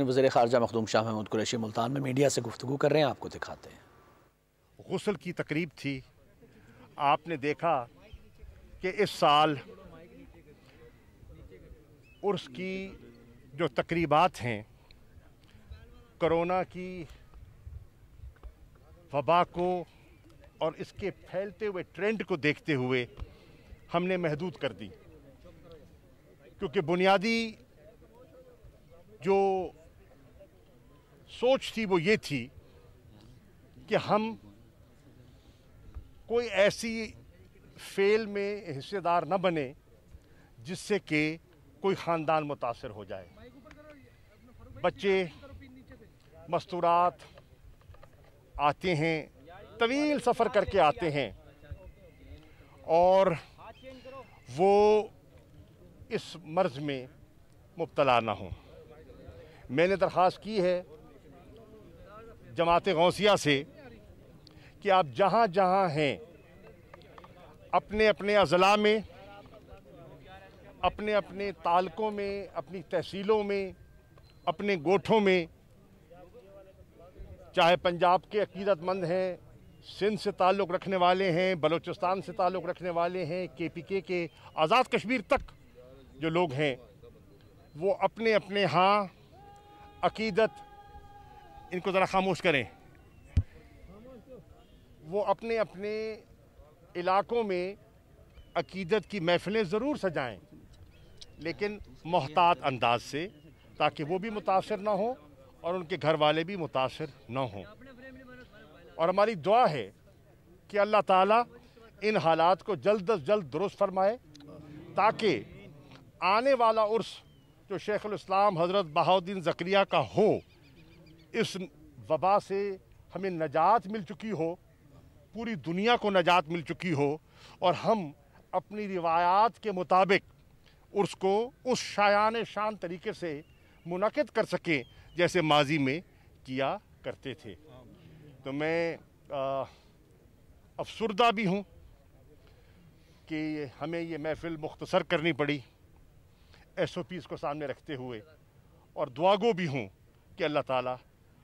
वजे खारजा मखदूम शाह महमूद कुरैशी मुल्तान में मीडिया से गुफ्तु कर रहे हैं आपको दिखाते हैं गसल की तकरीब थी आपने देखा कि इस साल उर्स की जो तकरीबात हैं करोना की वबा को और इसके फैलते हुए ट्रेंड को देखते हुए हमने महदूद कर दी क्योंकि बुनियादी जो सोच थी वो ये थी कि हम कोई ऐसी फेल में हिस्सेदार न बने जिससे कि कोई ख़ानदान मुतासर हो जाए बच्चे मस्तूरात आते हैं तवील सफ़र करके आते हैं और वो इस मर्ज़ में मुबतला ना हों मैंने दरख्वास्त की है जमात गौसिया से कि आप जहाँ जहाँ हैं अपने अपने अजला में अपने अपने तालकों में अपनी तहसीलों में अपने गोठों में चाहे पंजाब के अकीदतमंद हैं सिंध से ताल्लुक़ रखने वाले हैं बलूचिस्तान से ताल्लुक़ रखने वाले हैं के पी के के आज़ाद कश्मीर तक जो लोग हैं वो अपने अपने यहाँ अकीदत इनको ज़रा खामोश करें वो अपने अपने इलाकों में अकीदत की महफिलें ज़रूर सजाएं लेकिन मोहतात अंदाज से ताकि वो भी मुतासर ना हो और उनके घर वाले भी मुतासर ना हों और हमारी दुआ है कि अल्लाह ताला इन हालात को जल्द अज जल्द दुरुस्त फरमाए ताकि आने वाला उर्स जो शेख इस्लाम हज़रत बहाउद्दीन ज़क्रिया का हो इस वबा से हमें नजात मिल चुकी हो पूरी दुनिया को नजात मिल चुकी हो और हम अपनी रिवायात के मुताबिक उसको उस शायान शान तरीके से मुनद कर सकें जैसे माजी में किया करते थे तो मैं अफसरदा भी हूँ कि हमें ये महफिल मुख्तसर करनी पड़ी एस ओ पी को सामने रखते हुए और दुआगो भी हूँ कि अल्लाह ताला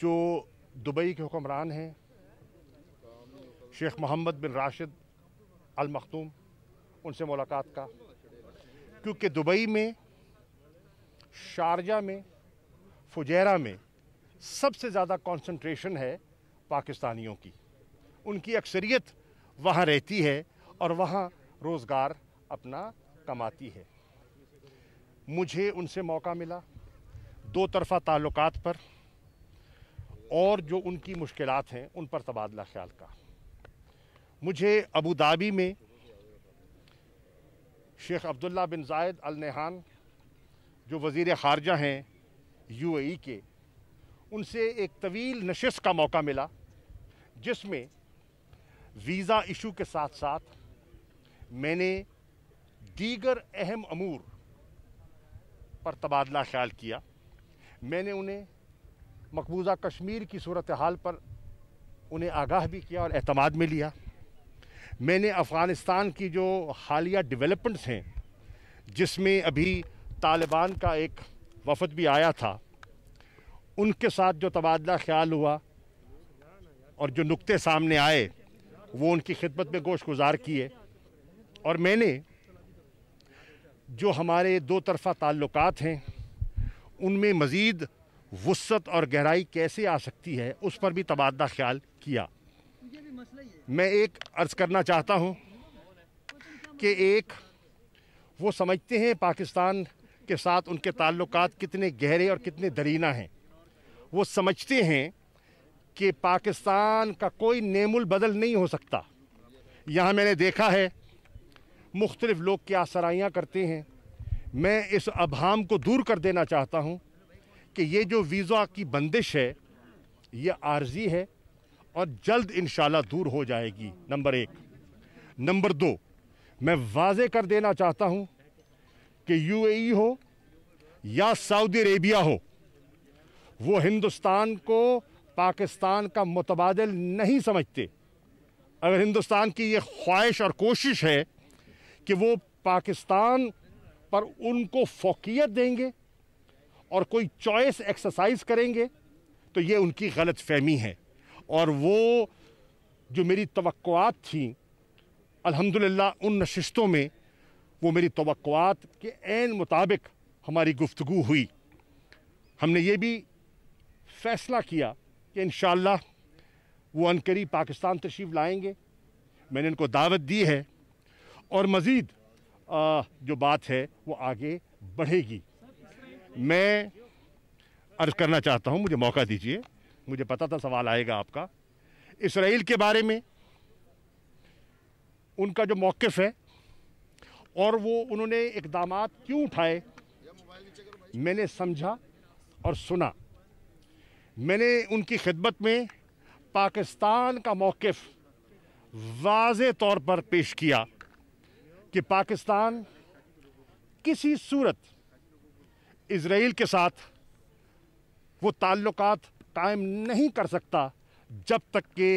जो दुबई के हुक्मरान हैं शेख मोहम्मद बिन राशिद अल मखतूम उनसे मुलाकात का क्योंकि दुबई में शारजा में फुजैरा में सबसे ज़्यादा कंसंट्रेशन है पाकिस्तानियों की उनकी अक्सरियत वहाँ रहती है और वहाँ रोज़गार अपना कमाती है मुझे उनसे मौका मिला दो तरफ़ा ताल्लुकात पर और जो उनकी मुश्किल हैं उन पर तबादला ख्याल का मुझे अबू धाबी में शेख अब्दुल्ला बिन जायद अल नहान जो वज़ी खारजा हैं यूएई के उनसे एक तवील नशस्त का मौका मिला जिसमें वीज़ा इशू के साथ साथ मैंने दीगर अहम अमूर पर तबादला ख्याल किया मैंने उन्हें मकबूजा कश्मीर की सूरत हाल पर उन्हें आगाह भी किया और अहतमाद में लिया मैंने अफ़गानिस्तान की जो हालिया डेवलपमेंट्स हैं जिसमें अभी तालिबान का एक वफद भी आया था उनके साथ जो तबादला ख्याल हुआ और जो नुक्ते सामने आए वो उनकी खिदमत में गोश गुजार किए और मैंने जो हमारे दो तरफ़ा ताल्लुक हैं उनमें मज़ीद वसत और गहराई कैसे आ सकती है उस पर भी तबादला ख्याल किया मैं एक अर्ज़ करना चाहता हूँ कि एक वो समझते हैं पाकिस्तान के साथ उनके ताल्लुक कितने गहरे और कितने दरीना हैं वो समझते हैं कि पाकिस्तान का कोई नेमुल बदल नहीं हो सकता यहाँ मैंने देखा है मुख्तलिफ़ लोग क्या सराइयाँ करते हैं मैं इस अभाम को दूर कर देना चाहता हूँ कि ये जो वीज़ा की बंदिश है ये आर्जी है और जल्द इन दूर हो जाएगी नंबर एक नंबर दो मैं वाजे कर देना चाहता हूँ कि यूएई हो या सऊदी अरेबिया हो वो हिंदुस्तान को पाकिस्तान का मुतबादल नहीं समझते अगर हिंदुस्तान की ये ख्वाहिश और कोशिश है कि वो पाकिस्तान पर उनको फोकियत देंगे और कोई चॉइस एक्सरसाइज करेंगे तो ये उनकी गलत फहमी है और वो जो मेरी तो थी अल्हम्दुलिल्लाह उन नशस्तों में वो मेरी तो के एन मुताबिक हमारी गुफ्तु हुई हमने ये भी फ़ैसला किया कि इन वो अनकरी पाकिस्तान तशरीफ़ लाएंगे मैंने इनको दावत दी है और मज़ीद जो बात है वो आगे बढ़ेगी मैं अर्ज करना चाहता हूँ मुझे मौका दीजिए मुझे पता था सवाल आएगा आपका इसराइल के बारे में उनका जो मौक़ है और वो उन्होंने इकदाम क्यों उठाए मैंने समझा और सुना मैंने उनकी खिदमत में पाकिस्तान का मौक़ वाज तौर पर पेश किया कि पाकिस्तान किसी सूरत इसराइल के साथ वो ताल्लुक कायम नहीं कर सकता जब तक कि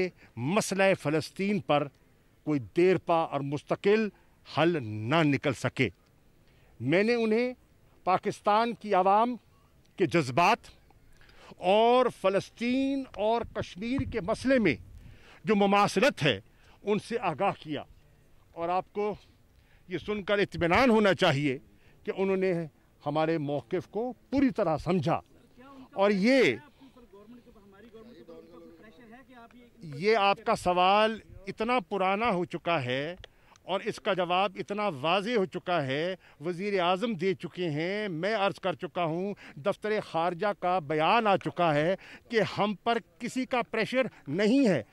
मसला फ़लस्तीन पर कोई देर पा और मुस्तकिल हल ना निकल सके मैंने उन्हें पाकिस्तान की आवाम के जज्बात और फ़लस्तीन और कश्मीर के मसले में जो मुमासलत है उनसे आगाह किया और आपको ये सुनकर इतमान होना चाहिए कि उन्होंने हमारे मौक़ को पूरी तरह समझा और ये ये आपका सवाल इतना पुराना हो चुका है और इसका जवाब इतना वाज हो चुका है वज़ी अजम दे चुके हैं मैं अर्ज़ कर चुका हूँ दफ्तर खारजा का बयान आ चुका है कि हम पर किसी का प्रेशर नहीं है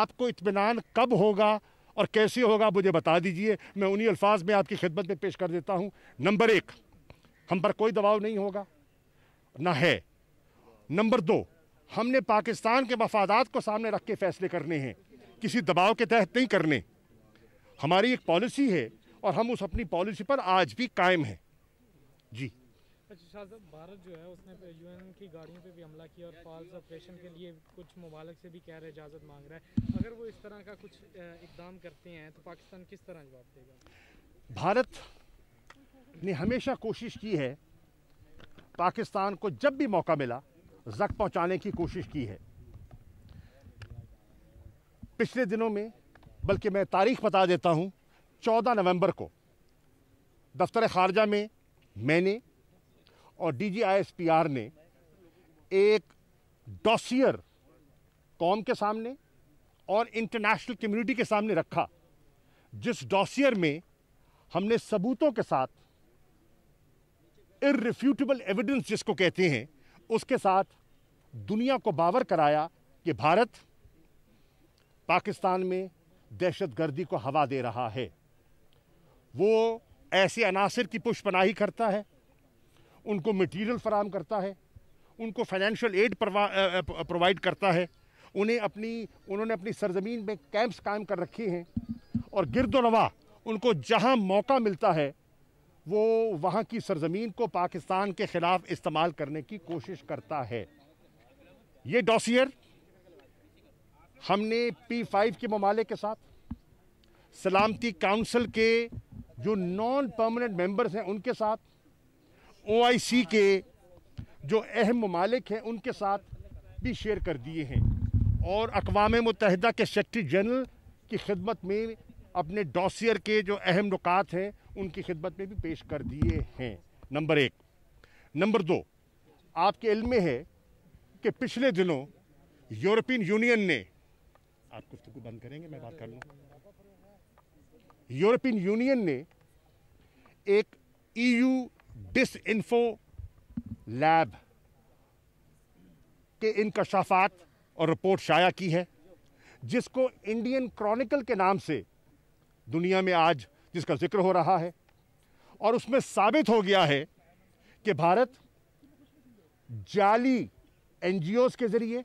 आपको इतमान कब होगा और कैसे होगा मुझे बता दीजिए मैं उन्हीं अल्फाज में आपकी खिदमत में पेश कर देता हूँ नंबर एक हम पर कोई दबाव नहीं होगा ना है नंबर दो हमने पाकिस्तान के मफादात को सामने रख के फैसले करने हैं किसी दबाव के तहत नहीं करने हमारी एक पॉलिसी है और हम उस अपनी पॉलिसी पर आज भी कायम हैं जी अच्छा भारत जो है उसने यूएन की गाड़ियों पे भी हमला किया और फॉल्स ऑपरेशन के लिए कुछ ममालक से भी कह रहे इजाज़त मांग रहा है अगर वो इस तरह का कुछ इकदाम करते हैं तो पाकिस्तान किस तरह जवाब देगा भारत ने हमेशा कोशिश की है पाकिस्तान को जब भी मौका मिला जक पहुंचाने की कोशिश की है पिछले दिनों में बल्कि मैं तारीख बता देता हूं 14 नवंबर को दफ्तर खारजा में मैंने और D G I S P R ने एक डॉसियर कौम के सामने और इंटरनेशनल कम्युनिटी के सामने रखा जिस डॉसियर में हमने सबूतों के साथ इररिफ्यूटेबल एविडेंस जिसको कहते हैं उसके साथ दुनिया को बावर कराया कि भारत पाकिस्तान में दहशत गर्दी को हवा दे रहा है वो ऐसे अनासर की पुष्पनाही करता है उनको मटेरियल फराम करता है उनको फाइनेंशियल एड प्रोवाइड करता है उन्हें अपनी उन्होंने अपनी सरजमीन में कैंप्स कायम कर रखे हैं और गिरदोनवा उनको जहां मौका मिलता है वो वहाँ की सरजमीन को पाकिस्तान के ख़िलाफ़ इस्तेमाल करने की कोशिश करता है ये डॉसियर हमने पी फाइव के ममालिक के साथ सलामती काउंसिल के जो नॉन परमानेंट मेंबर्स हैं उनके साथ ओआईसी के जो अहम ममालिक हैं उनके साथ भी शेयर कर दिए हैं और अकवा मुतहद के सेक्रटरी जनरल की खिदमत में अपने डॉसियर के जो अहम नुकात हैं उनकी खिदमत में भी पेश कर दिए हैं नंबर एक नंबर दो आपके इल्म में है कि पिछले दिनों यूरोपियन यूनियन ने आप गुफ्तु बंद करेंगे मैं बात कर लूँ यूरोपियन यूनियन ने एक ईयू डिस इन्फो लैब के इनकशाफात और रिपोर्ट शाया की है जिसको इंडियन क्रॉनिकल के नाम से दुनिया में आज जिसका जिक्र हो रहा है और उसमें साबित हो गया है कि भारत जाली एनजीओस के ज़रिए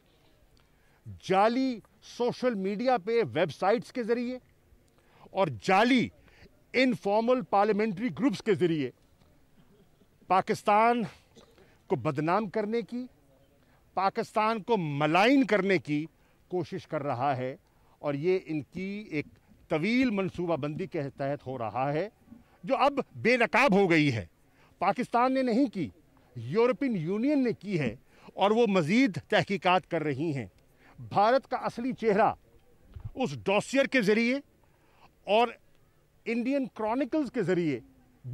जाली सोशल मीडिया पे वेबसाइट्स के ज़रिए और जाली इनफॉर्मल पार्लियामेंट्री ग्रुप्स के ज़रिए पाकिस्तान को बदनाम करने की पाकिस्तान को मलाइन करने की कोशिश कर रहा है और ये इनकी एक तवील मनसूबाबंदी के तहत हो रहा है जो अब बेनकाब हो गई है पाकिस्तान ने नहीं की यूरोपियन यूनियन ने की है और वो मज़ीद तहकीकात कर रही हैं भारत का असली चेहरा उस डॉसियर के ज़रिए और इंडियन क्रॉनिकल्स के ज़रिए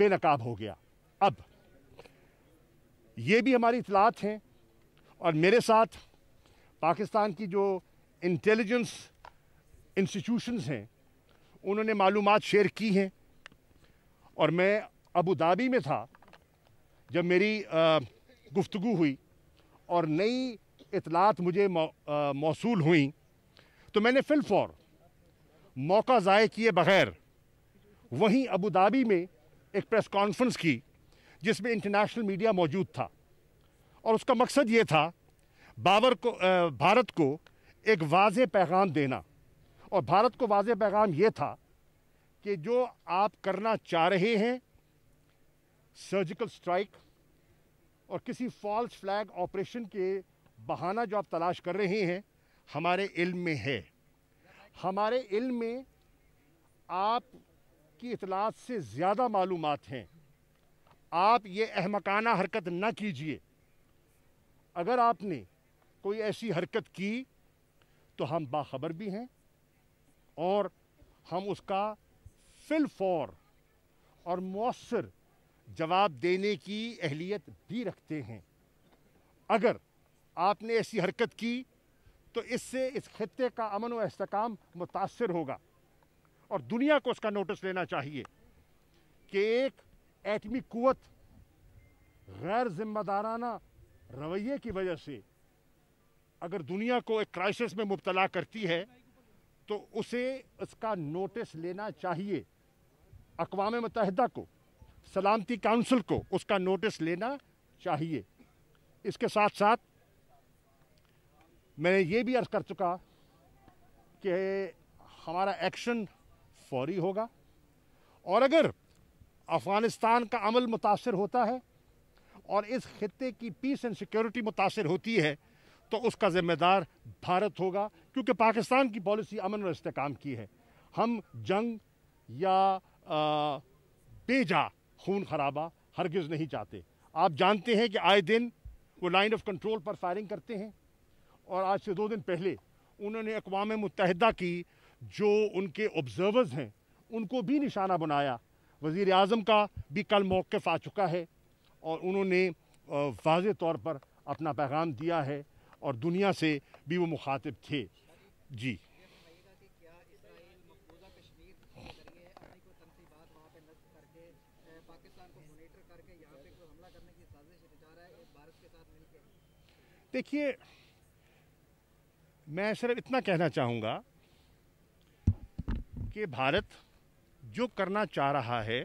बेनकाब हो गया अब ये भी हमारी इतलात हैं और मेरे साथ पाकिस्तान की जो इंटेलिजेंस इंस्टीट्यूशंस हैं उन्होंने मालूम शेयर की हैं और मैं अबू धाबी में था जब मेरी गुफ्तु हुई और नई इतलात मुझे मौसू हुई तो मैंने फॉर मौका ज़ाय किए बग़ैर वहीं अबू धाबी में एक प्रेस कॉन्फ्रेंस की जिसमें इंटरनेशनल मीडिया मौजूद था और उसका मकसद ये था बाबर को भारत को एक वाज पैगाम देना और भारत को वाज पैगाम ये था कि जो आप करना चाह रहे हैं सर्जिकल स्ट्राइक और किसी फॉल्स फ्लैग ऑपरेशन के बहाना जो आप तलाश कर रहे हैं हमारे इल्म में है हमारे इल्म में आप की इतलात से ज़्यादा मालूम हैं आप ये अहमकाना हरकत ना कीजिए अगर आपने कोई ऐसी हरकत की तो हम बाखबर भी हैं और हम उसका फिलफौर और मौसर जवाब देने की अहलियत भी रखते हैं अगर आपने ऐसी हरकत की तो इससे इस खत्े का अमन व इसकाम मुतासर होगा और दुनिया को उसका नोटिस लेना चाहिए कि एक एटमी कुत गैर जिम्मेदाराना रवैये की वजह से अगर दुनिया को एक क्राइसिस में मुबतला करती है तो उसे उसका नोटिस लेना चाहिए अकवा मतहदा को सलामती काउंसिल को उसका नोटिस लेना चाहिए इसके साथ साथ मैंने ये भी अर्ज़ कर चुका कि हमारा एक्शन फौरी होगा और अगर अफ़गानिस्तान का अमल मुतासर होता है और इस खत्े की पीस एंड सिक्योरिटी मुतासर होती है तो उसका ज़िम्मेदार भारत होगा क्योंकि पाकिस्तान की पॉलिसी अमन और इसकाम की है हम जंग या बेजा खून खराबा हरगिज़ नहीं चाहते आप जानते हैं कि आए दिन वो लाइन ऑफ कंट्रोल पर फायरिंग करते हैं और आज से दो दिन पहले उन्होंने अकवाम मुतहदा की जो उनके ऑब्ज़र्वर्स हैं उनको भी निशाना बनाया वज़ी अजम का भी कल मौक़ आ चुका है और उन्होंने वाज तौर पर अपना पैगाम दिया है और दुनिया से भी वो मुखातिब थे जी देखिए मैं सिर्फ इतना कहना चाहूँगा कि भारत जो करना चाह रहा है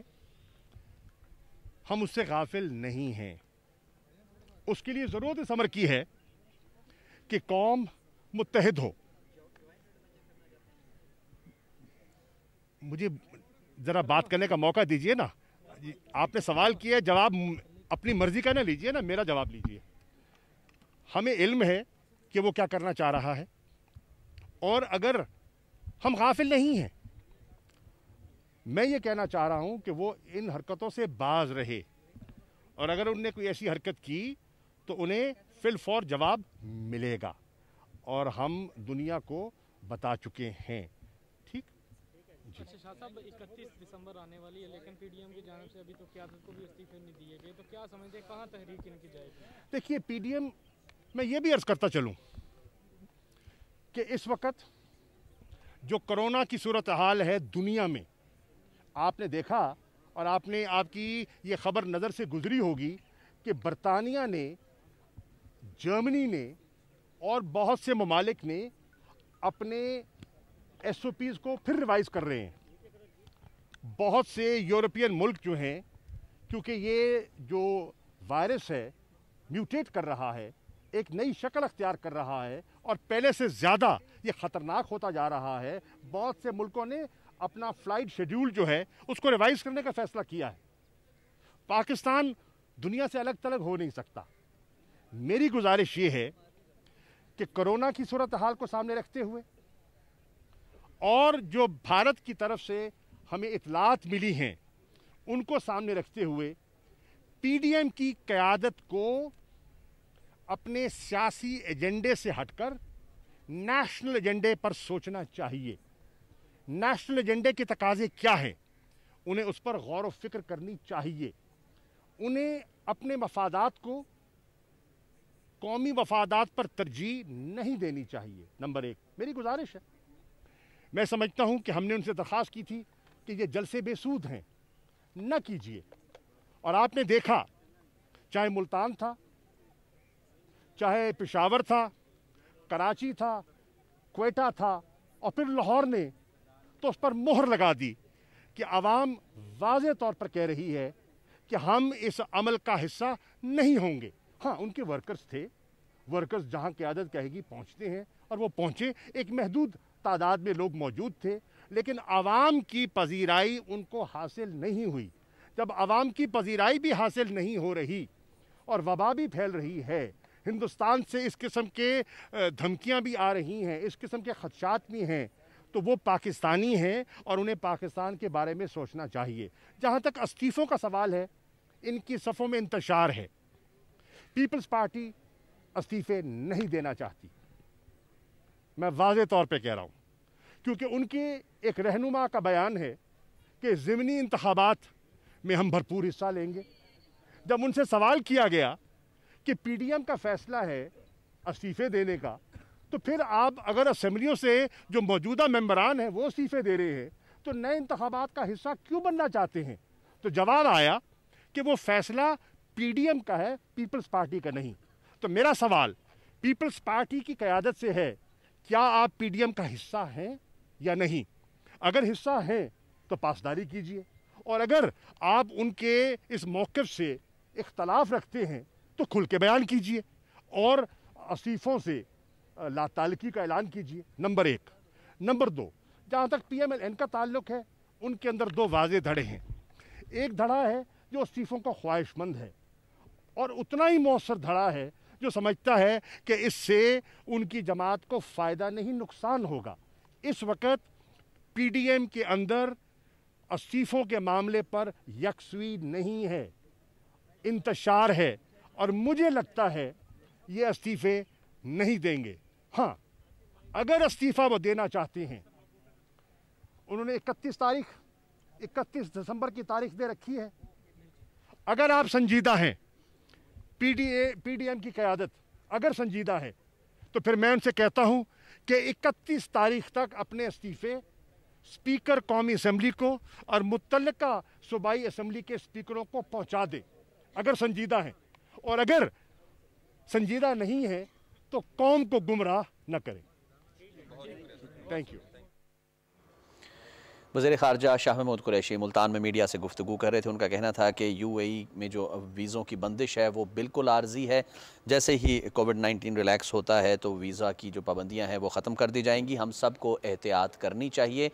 हम उससे गाफिल नहीं हैं उसके लिए ज़रूरत इस अमर की है कि कौम मुतहद हो मुझे ज़रा बात करने का मौका दीजिए ना आपने सवाल किया जवाब अपनी मर्ज़ी का ना लीजिए ना मेरा जवाब लीजिए हमें इल्म है कि वो क्या करना चाह रहा है और अगर हम गाफिल नहीं हैं मैं ये कहना चाह रहा हूँ कि वो इन हरकतों से बाज रहे और अगर उनने कोई ऐसी हरकत की तो उन्हें फिल फॉर जवाब मिलेगा और हम दुनिया को बता चुके हैं ठीक जी अच्छा, साहब इकतीस दिसंबर आने वाली है लेकिन पीडीएम की से अभी तो क्या को तो भी इस्तीफे नहीं दिए गए तो क्या समझते हैं कहाँ तहरीक इनकी जाएगी देखिए पीडीएम मैं ये भी अर्ज़ करता चलूँ कि इस वक्त जो कोरोना की सूरत हाल है दुनिया में आपने देखा और आपने आपकी ये खबर नज़र से गुजरी होगी कि बरतानिया ने जर्मनी ने और बहुत से ममालिक ने अपने एस को फिर रिवाइज कर रहे हैं बहुत से यूरोपियन मुल्क जो हैं क्योंकि ये जो वायरस है म्यूटेट कर रहा है एक नई शक्ल अख्तियार कर रहा है और पहले से ज़्यादा ये ख़तरनाक होता जा रहा है बहुत से मुल्कों ने अपना फ़्लाइट शेड्यूल जो है उसको रिवाइज़ करने का फ़ैसला किया है पाकिस्तान दुनिया से अलग तलग हो नहीं सकता मेरी गुजारिश ये है कि कोरोना की सूरत हाल को सामने रखते हुए और जो भारत की तरफ से हमें इतलात मिली हैं उनको सामने रखते हुए पीडीएम की क़्यादत को अपने सियासी एजेंडे से हटकर नेशनल एजेंडे पर सोचना चाहिए नेशनल एजेंडे के तकाजे क्या हैं उन्हें उस पर गौर व फिक्र करनी चाहिए उन्हें अपने मफादात को कौमी वफादात पर तरजीह नहीं देनी चाहिए नंबर एक मेरी गुजारिश है मैं समझता हूँ कि हमने उनसे दरख्वास्त की थी कि ये जलसे बेसूद हैं न कीजिए और आपने देखा चाहे मुल्तान था चाहे पेशावर था कराची था क्वेटा था और फिर लाहौर ने तो उस पर मोहर लगा दी कि आवाम वाज तौर पर कह रही है कि हम इस अमल का हिस्सा नहीं होंगे हाँ उनके वर्कर्स थे वर्कर्स जहाँ क्यादत कहेगी पहुँचते हैं और वो पहुँचे एक महदूद तादाद में लोग मौजूद थे लेकिन आवाम की पजीराई उनको हासिल नहीं हुई जब आवाम की पजीराई भी हासिल नहीं हो रही और वबा भी फैल रही है हिंदुस्तान से इस किस्म के धमकियाँ भी आ रही हैं इस किस्म के खदशात भी हैं तो वो पाकिस्तानी हैं और उन्हें पाकिस्तान के बारे में सोचना चाहिए जहाँ तक इस्तीफ़ों का सवाल है इनकी सफ़ों में इंतशार है पीपल्स पार्टी इस्तीफ़े नहीं देना चाहती मैं वाज तौर पर कह रहा हूँ क्योंकि उनके एक रहनुमा का बयान है कि ज़मनी इंतबात में हम भरपूर हिस्सा लेंगे जब उनसे सवाल किया गया कि पी डी एम का फैसला है इस्तीफ़े देने का तो फिर आप अगर असम्बलियों से जो मौजूदा मम्बरान हैं वो इस्तीफ़े दे रहे हैं तो नए इंतबात का हिस्सा क्यों बनना चाहते हैं तो जवाब आया कि वो फैसला पीडीएम का है पीपल्स पार्टी का नहीं तो मेरा सवाल पीपल्स पार्टी की क़्यादत से है क्या आप पीडीएम का हिस्सा हैं या नहीं अगर हिस्सा हैं तो पासदारी कीजिए और अगर आप उनके इस मौक़ से इख्तलाफ रखते हैं तो खुल के बयान कीजिए और असीफ़ों से लातालकी का ऐलान कीजिए नंबर एक नंबर दो जहाँ तक पी एम एल एन का ताल्लुक है उनके अंदर दो वाजे धड़े हैं एक धड़ा है जो अस्तीफ़ों का ख्वाहिशमंद है और उतना ही मौसर धड़ा है जो समझता है कि इससे उनकी जमात को फ़ायदा नहीं नुकसान होगा इस वक्त पीडीएम के अंदर अस्तीफ़ों के मामले पर यकसवी नहीं है इंतशार है और मुझे लगता है ये इस्तीफ़े नहीं देंगे हाँ अगर इस्तीफ़ा वो देना चाहते हैं उन्होंने 31 तारीख 31 दिसंबर की तारीख दे रखी है अगर आप संजीदा हैं पीडीए पीडीएम की क़्यादत अगर संजीदा है तो फिर मैं उनसे कहता हूँ कि इकतीस तारीख तक अपने इस्तीफ़े स्पीकर कौमी असम्बली को और मुतल सूबाई असम्बली के स्पीकरों को पहुँचा दे अगर संजीदा है और अगर संजीदा नहीं है तो कौम को गुमराह न करें थैंक यू वजे खारजा शाह महमूद कुरैशी मुल्तान में मीडिया से गुफ्तु कर रहे थे उनका कहना था कि यू ए में जो वीज़ों की बंदिश है वो बिल्कुल आर्जी है जैसे ही कोविड नाइन्टीन रिलैक्स होता है तो वीज़ा की जो पाबंदियाँ हैं वो ख़त्म कर दी जाएंगी हम सब को एहतियात करनी चाहिए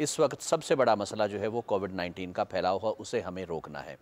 इस वक्त सबसे बड़ा मसला जो है वो कोविड नाइन्टीन का फैलाव है उसे हमें रोकना है